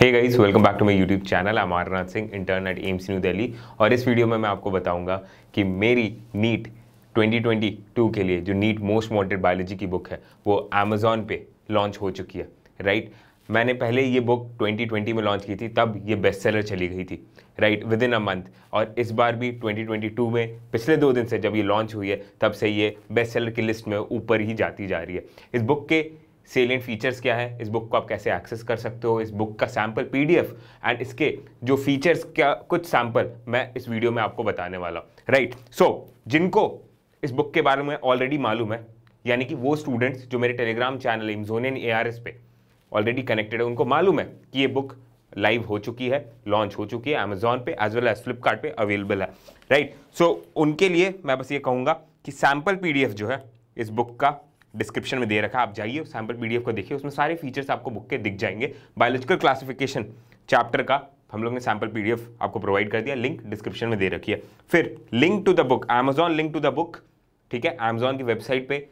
Hey guys welcome back to my YouTube channel Amarnath Singh intern at AIIMS New Delhi और इस video में मैं आपको बताऊंगा कि मेरी नीट 2022 के लिए जो नीट मोस्ट वांटेड बायोलॉजी की बुक है वो अमेजोन पे लॉन्च हो चुकी है राइट मैंने पहले ये बुक 2020 में लॉन्च की थी तब ये बेस्ट सेलर चली गई थी right within a month और इस बार भी 2022 में पिछले दो दिन से जब ये लॉन्च हुई है तब से ये बेस्ट सेलर की लिस्ट में ऊपर ही जाती जा रही है इस बुक के सेलेंट फीचर्स क्या है इस बुक को आप कैसे एक्सेस कर सकते हो इस बुक का सैम्पल पी एंड इसके जो फीचर्स क्या कुछ सैम्पल मैं इस वीडियो में आपको बताने वाला हूँ राइट सो जिनको इस बुक के बारे में ऑलरेडी मालूम है यानी कि वो स्टूडेंट्स जो मेरे टेलीग्राम चैनल इमजोनियन ए आर एस पे ऑलरेडी कनेक्टेड है उनको मालूम है कि ये बुक लाइव हो चुकी है लॉन्च हो चुकी है अमेजोन पे एज वेल एज फ्लिपकार्ट पे अवेलेबल है राइट right. सो so, उनके लिए मैं बस ये कहूँगा कि सैम्पल पीडीएफ जो है इस बुक का डिस्क्रिप्शन में दे रखा आप जाइए सैम्पल पी को देखिए उसमें सारे फीचर्स आपको बुक के दिख जाएंगे बायोलॉजिकल क्लासिफिकेशन चैप्टर का हम लोग ने सैम्पल पी आपको प्रोवाइड कर दिया लिंक डिस्क्रिप्शन में दे रखी है फिर link to the book Amazon link to the book ठीक है अमेजॉन की वेबसाइट पे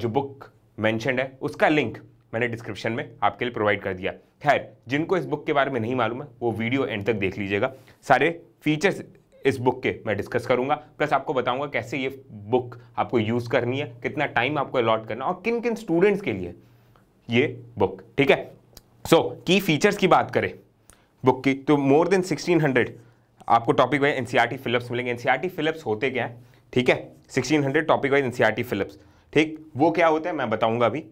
जो बुक मैंशनड है उसका लिंक मैंने डिस्क्रिप्शन में आपके लिए प्रोवाइड कर दिया खैर जिनको इस बुक के बारे में नहीं मालूम है वो वीडियो एंड तक देख लीजिएगा सारे फीचर्स इस बुक के मैं डिस्कस करूंगा प्लस आपको बताऊंगा कैसे ये बुक आपको यूज़ करनी है कितना टाइम आपको अलॉट करना और किन किन स्टूडेंट्स के लिए ये बुक ठीक है सो की फीचर्स की बात करें बुक की तो मोर देन 1600 आपको टॉपिक वाइज एनसीईआरटी फिलिप्स मिलेंगे एनसीईआरटी फिलिप्स e होते क्या है ठीक है 1600 टॉपिक वाइज एनसीईआरटी फिलिप्स ठीक वो क्या होते हैं मैं बताऊंगा अभी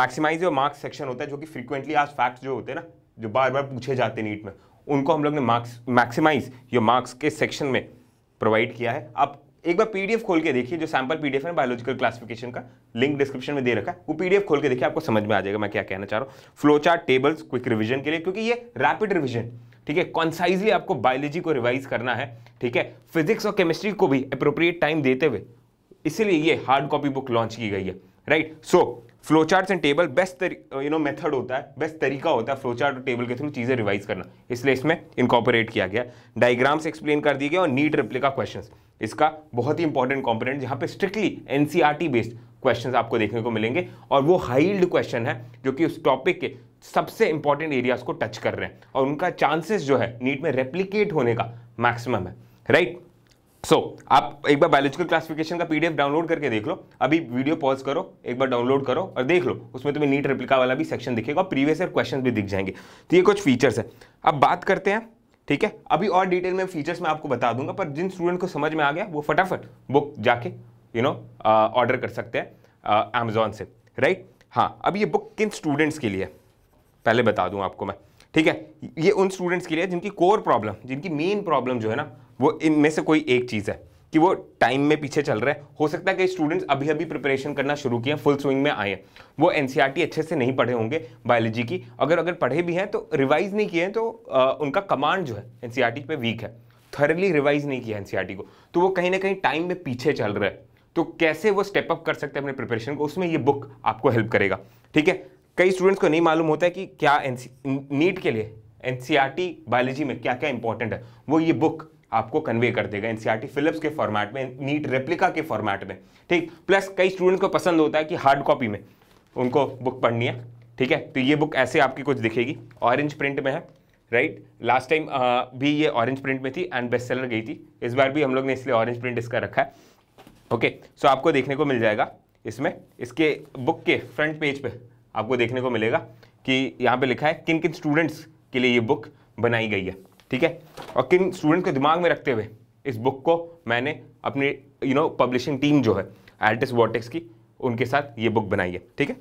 मैक्सिमाइज योर मार्क्स सेक्शन होता है जो कि फ्रीक्वेंटली आज फैक्ट्स जो होते हैं ना जो बार बार पूछे जाते हैं नीट में उनको हम लोग ने मार्क्स मैक्सिमाइज योर मार्क्स के सेक्शन में प्रोवाइड किया है आप एक बार पीडीएफ खोल के देखिए जो सैम्पल पीडीएफ है बायोलॉजिकल क्लासिफिकेशन का लिंक डिस्क्रिप्शन में दे रखा है वो पीडीएफ खोल के देखिए आपको समझ में आ जाएगा मैं क्या कहना चाह रहा हूँ flow chart tables quick revision के लिए क्योंकि ये रैपिड रिविजन ठीक है कॉन्साइजली आपको बायोलॉजी को रिवाइज करना है ठीक है फिजिक्स और केमिस्ट्री को भी अप्रोप्रिएट टाइम देते हुए इसीलिए ये हार्ड कॉपी बुक लॉन्च की गई है right so flowcharts and table best you know method होता है बेस्ट तरीका होता है फ्लोचार्ट और टेबल के थ्रू चीज़ें रिवाइज करना इसलिए इसमें इनकॉपरेट किया गया डायग्राम्स एक्सप्लेन कर दिए गए और नीट रिप्लिका क्वेश्चन इसका बहुत ही इंपॉर्टेंट कॉम्पोनेंट जहाँ पे स्ट्रिक्टली टी बेस्ड क्वेश्चन आपको देखने को मिलेंगे और वो हाईल्ड क्वेश्चन है जो कि उस टॉपिक के सबसे इंपॉर्टेंट एरियाज को टच कर रहे हैं और उनका चांसेस जो है नीट में रेप्लीकेट होने का मैक्सिमम है राइट right? सो so, आप एक बार बायोलॉजिकल क्लासिफिकेशन का पीडीएफ डाउनलोड करके देख लो अभी वीडियो पॉज करो एक बार डाउनलोड करो और देख लो उसमें तुम्हें नीट रिप्लिका वाला भी सेक्शन दिखेगा और प्रीवियस ईयर क्वेश्चन भी दिख जाएंगे तो ये कुछ फीचर्स है अब बात करते हैं ठीक है अभी और डिटेल में फीचर्स मैं आपको बता दूंगा पर जिन स्टूडेंट को समझ में आ गया वो फटाफट बुक जाके यू नो ऑर्डर कर सकते हैं अमेजोन से राइट हाँ अब ये बुक किन स्टूडेंट्स के लिए पहले बता दूँ आपको मैं ठीक है ये उन स्टूडेंट्स के लिए जिनकी कोर प्रॉब्लम जिनकी मेन प्रॉब्लम जो है ना वो इनमें से कोई एक चीज़ है कि वो टाइम में पीछे चल रहा है हो सकता है कि स्टूडेंट्स अभी अभी प्रिपरेशन करना शुरू किए फुल स्विंग में आए वो एन e अच्छे से नहीं पढ़े होंगे बायोलॉजी की अगर अगर पढ़े भी हैं तो रिवाइज नहीं किए हैं तो आ, उनका कमांड जो है एन सी वीक है थरली रिवाइज नहीं किया एन e को तो वो कहीं ना कहीं टाइम में पीछे चल रहा है तो कैसे वो स्टेप अप कर सकते हैं अपने प्रिपरेशन को उसमें ये बुक आपको हेल्प करेगा ठीक है कई स्टूडेंट्स को नहीं मालूम होता है कि क्या एन नीट के लिए एन बायोलॉजी e में क्या क्या इंपॉर्टेंट है वो ये बुक आपको कन्वे कर देगा एनसीईआरटी फिलिप्स e के फॉर्मेट में नीट रेप्लिका के फॉर्मेट में ठीक प्लस कई स्टूडेंट को पसंद होता है कि हार्ड कॉपी में उनको बुक पढ़नी है ठीक है तो ये बुक ऐसे आपकी कुछ दिखेगी ऑरेंज प्रिंट में है राइट लास्ट टाइम भी ये ऑरेंज प्रिंट में थी एंड बेस्ट सेलर गई थी इस बार भी हम लोग ने इसलिए ऑरेंज प्रिंट इसका रखा है ओके सो आपको देखने को मिल जाएगा इसमें इसके बुक के फ्रंट पेज पे आपको देखने को मिलेगा कि यहाँ पे लिखा है किन किन स्टूडेंट्स के लिए ये बुक बनाई गई है ठीक है और किन स्टूडेंट को दिमाग में रखते हुए इस बुक को मैंने अपनी यू नो पब्लिशिंग टीम जो है एल्टिस वॉटिक्स की उनके साथ ये बुक बनाई है ठीक है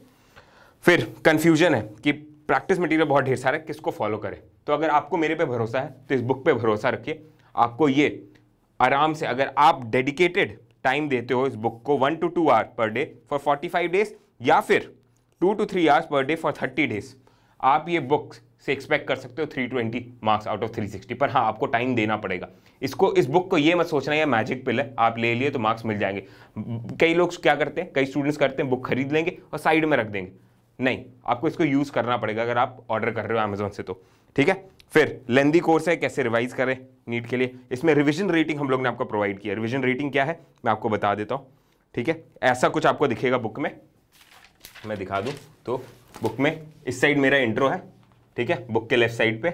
फिर कन्फ्यूजन है कि प्रैक्टिस मटेरियल बहुत ढेर सारा है किसको फॉलो करें तो अगर आपको मेरे पे भरोसा है तो इस बुक पे भरोसा रखिए आपको ये आराम से अगर आप डेडिकेटेड टाइम देते हो इस बुक को one to two hour per day for forty five days या फिर two to three hours per day for thirty days आप ये बुक से एक्सपेक्ट कर सकते हो 320 मार्क्स आउट ऑफ 360 पर हाँ आपको टाइम देना पड़ेगा इसको इस बुक को ये मत सोचना ये मैजिक पिल है आप ले लिए तो मार्क्स मिल जाएंगे कई लोग क्या करते हैं कई स्टूडेंट्स करते हैं बुक खरीद लेंगे और साइड में रख देंगे नहीं आपको इसको यूज़ करना पड़ेगा अगर आप ऑर्डर कर रहे हो अमेजोन से तो ठीक है फिर लेंदी कोर्स है कैसे रिवाइज करें नीट के लिए इसमें रिविजन रेटिंग हम लोग ने आपको प्रोवाइड किया रिविजन रेटिंग क्या है मैं आपको बता देता हूँ ठीक है ऐसा कुछ आपको दिखेगा बुक में मैं दिखा दूँ तो बुक में इस साइड मेरा इंट्रो है ठीक है बुक के लेफ्ट साइड पे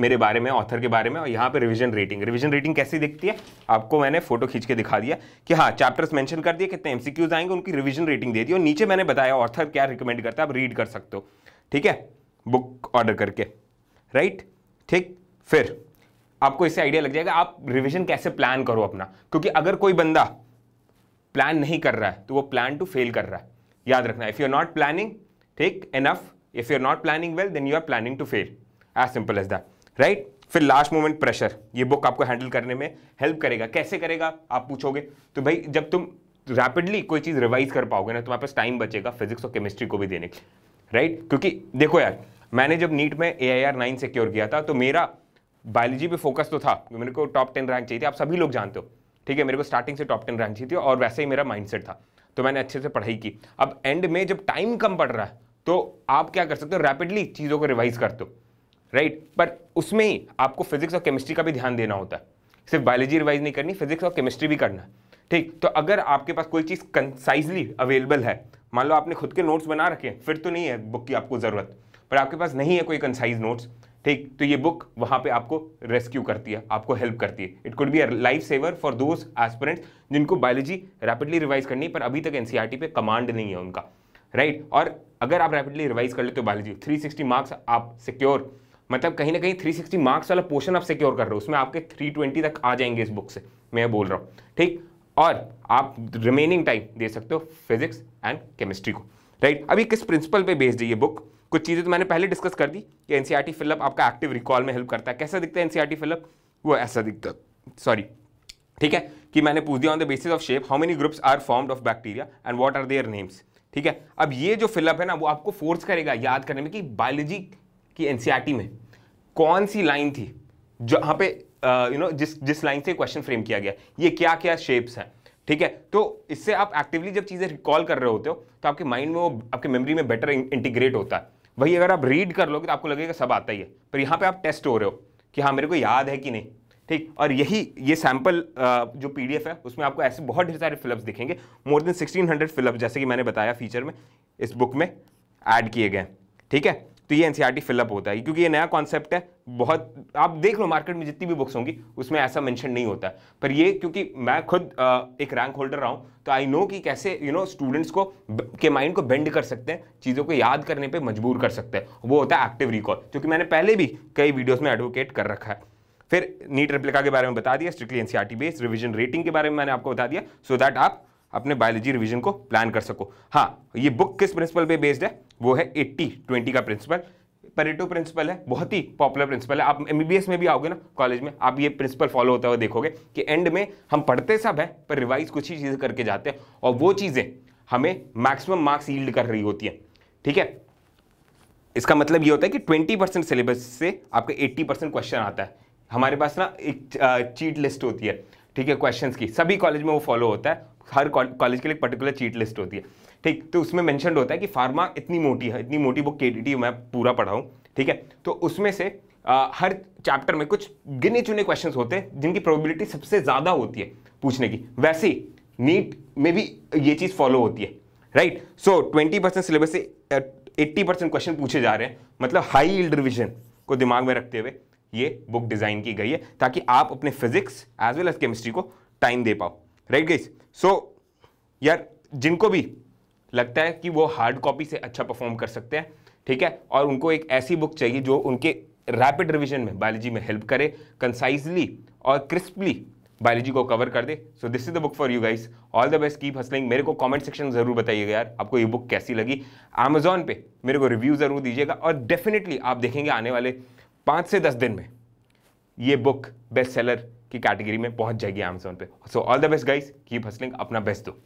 मेरे बारे में ऑथर के बारे में और यहाँ पे रिवीजन रेटिंग रिवीजन रेटिंग कैसी दिखती है आपको मैंने फोटो खींच के दिखा दिया कि हाँ चैप्टर्स मेंशन कर दिए कितने एमसीक्यूज आएंगे उनकी रिवीजन रेटिंग दे दी और नीचे मैंने बताया ऑथर क्या रिकमेंड करता है आप रीड कर सकते हो ठीक है बुक ऑर्डर करके राइट ठीक फिर आपको इससे आइडिया लग जाएगा आप रिविजन कैसे प्लान करो अपना क्योंकि अगर कोई बंदा प्लान नहीं कर रहा है तो वो प्लान टू फेल कर रहा है याद रखना if you are not planning ठीक enough If you're not planning well, then you are planning to fail. As simple as that. Right? फिर लास्ट मोमेंट प्रेशर ये बुक आपको हैंडल करने में हेल्प करेगा कैसे करेगा आप पूछोगे तो भाई जब तुम रैपिडली कोई चीज़ रिवाइज कर पाओगे ना तुम्हारे पास टाइम बचेगा फिजिक्स और केमिस्ट्री को भी देने के राइट क्योंकि देखो यार मैंने जब नीट में A I R nine secure किया था तो मेरा बायोलॉजी पे फोकस तो था मेरे को टॉप टेन रैंक चाहिए थी आप सभी लोग जानते हो ठीक है मेरे को स्टार्टिंग से टॉप टेन रैंक चाहिए थी और वैसे ही मेरा माइंडसेट था तो मैंने अच्छे से पढ़ाई की अब एंड में जब टाइम कम पड़ रहा है तो आप क्या कर सकते हो रैपिडली चीज़ों को रिवाइज कर दो राइट पर उसमें ही आपको फिजिक्स और केमिस्ट्री का भी ध्यान देना होता है सिर्फ बायोलॉजी रिवाइज नहीं करनी फिजिक्स और केमिस्ट्री भी करना है ठीक तो अगर आपके पास कोई चीज़ कंसाइजली अवेलेबल है मान लो आपने खुद के नोट्स बना रखे हैं फिर तो नहीं है बुक की आपको ज़रूरत पर आपके पास नहीं है कोई कंसाइज नोट्स ठीक तो ये बुक वहाँ पे आपको रेस्क्यू करती है आपको हेल्प करती है it could be a life saver for those aspirants जिनको बायोलॉजी रैपिडली रिवाइज करनी पर अभी तक एन e पे कमांड नहीं है उनका राइट right? और अगर आप रैपिडली रिवाइज कर लेते हो बायोलॉजी 360 मार्क्स आप सिक्योर मतलब कहीं ना कहीं 360 मार्क्स वाला पोर्शन आप सिक्योर कर रहे हो उसमें आपके 320 तक आ जाएंगे इस बुक से मैं बोल रहा हूँ ठीक और आप रिमेनिंग टाइम दे सकते हो फिजिक्स एंड केमिस्ट्री को राइट अभी किस प्रिंसिपल पे बेस्ड है ये बुक कुछ चीज़ें तो मैंने पहले डिस्कस कर दी कि टी फिलअप आपका एक्टिव रिकॉल में हेल्प करता है कैसा दिखता है एनसीईआरटी फिलअप वो ऐसा दिखता सॉरी ठीक है कि मैंने पूछ दिया on the basis of shape how many groups are formed of bacteria and what are their names ठीक है अब ये जो फिलअप है ना वो आपको फोर्स करेगा याद करने में कि बायोलॉजी की एनसीआरटी e में कौन सी लाइन थी जहां पे यू नो जिस जिस लाइन से क्वेश्चन फ्रेम किया गया ये क्या क्या शेप्स हैं ठीक है तो इससे आप एक्टिवली जब चीज़ें रिकॉल कर रहे होते हो तो आपके माइंड में वो आपके मेमोरी में बेटर इंटीग्रेट होता है वही अगर आप रीड कर लोगे तो आपको लगेगा सब आता ही है पर यहाँ पे आप टेस्ट हो रहे हो कि हाँ मेरे को याद है कि नहीं ठीक और यही ये सैम्पल जो पीडीएफ है उसमें आपको ऐसे बहुत ढेर सारे फिलअप्स दिखेंगे मोर देन 1600 फिलअप जैसे कि मैंने बताया फीचर में इस बुक में ऐड किए गए ठीक है तो ये एनसीईआरटी फिलअप e होता है क्योंकि ये नया कॉन्सेप्ट है बहुत आप देख लो मार्केट में जितनी भी बुक्स होंगी उसमें ऐसा मेंशन नहीं होता है पर ये क्योंकि मैं खुद एक रैंक होल्डर रहा हूँ तो आई नो कि कैसे यू नो स्टूडेंट्स को के माइंड को बेंड कर सकते हैं चीज़ों को याद करने पर मजबूर कर सकते हैं वो होता है एक्टिव रिकॉर्ड क्योंकि मैंने पहले भी कई वीडियोज में एडवोकेट कर रखा है फिर नीट रिप्लिका के बारे में बता दिया strictly NCERT based revision rating के बारे में मैंने आपको बता दिया सो so दैट आप अपने बायोलॉजी रिवीजन को प्लान कर सको हाँ ये बुक किस प्रिंसिपल पे बेस्ड है वो है एट्टी ट्वेंटी का प्रिंसिपल परेटो प्रिंसिपल है बहुत ही पॉपुलर प्रिंसिपल है आप एम में भी आओगे ना कॉलेज में आप ये प्रिंसिपल फॉलो होता हुआ देखोगे कि एंड में हम पढ़ते सब है पर रिवाइज कुछ ही चीज़ें करके जाते हैं और वो चीज़ें हमें मैक्सिमम मार्क्स यील्ड कर रही होती हैं ठीक है इसका मतलब ये होता है कि 20 परसेंट सिलेबस से आपका 80 परसेंट क्वेश्चन आता है हमारे पास ना एक चीट लिस्ट होती है ठीक है क्वेश्चंस की सभी कॉलेज में वो फॉलो होता है हर कॉलेज के लिए पर्टिकुलर चीट लिस्ट होती है ठीक तो उसमें मैंशन होता है कि फार्मा इतनी मोटी है इतनी मोटी बुक के मैं पूरा पढ़ाऊँ ठीक है तो उसमें से आ, हर चैप्टर में कुछ गिने चुने क्वेश्चंस होते हैं जिनकी प्रोबेबिलिटी सबसे ज़्यादा होती है पूछने की वैसे नीट में भी ये चीज़ फॉलो होती है right so twenty percent syllabus से एट्टी परसेंट क्वेश्चन पूछे जा रहे हैं मतलब हाई इल्ड रिविजन को दिमाग में रखते हुए ये बुक डिज़ाइन की गई है ताकि आप अपने physics as well as chemistry को टाइम दे पाओ राइट गाइस सो यार जिनको भी लगता है कि वो हार्ड कॉपी से अच्छा परफॉर्म कर सकते हैं ठीक है और उनको एक ऐसी बुक चाहिए जो उनके रैपिड रिविजन में बायोलॉजी में हेल्प करे कंसाइजली और क्रिस्पली बायोलॉजी को कवर कर दे so this is the book for you guys all the best keep hustling मेरे को कमेंट सेक्शन जरूर बताइएगा यार आपको ये बुक कैसी लगी अमेजोन पे मेरे को रिव्यू जरूर दीजिएगा और डेफिनेटली आप देखेंगे आने वाले पाँच से दस दिन में ये बुक बेस्ट सेलर की कैटेगरी में पहुंच जाएगी अमेजोन पे so all the best guys keep hustling अपना बेस्ट दो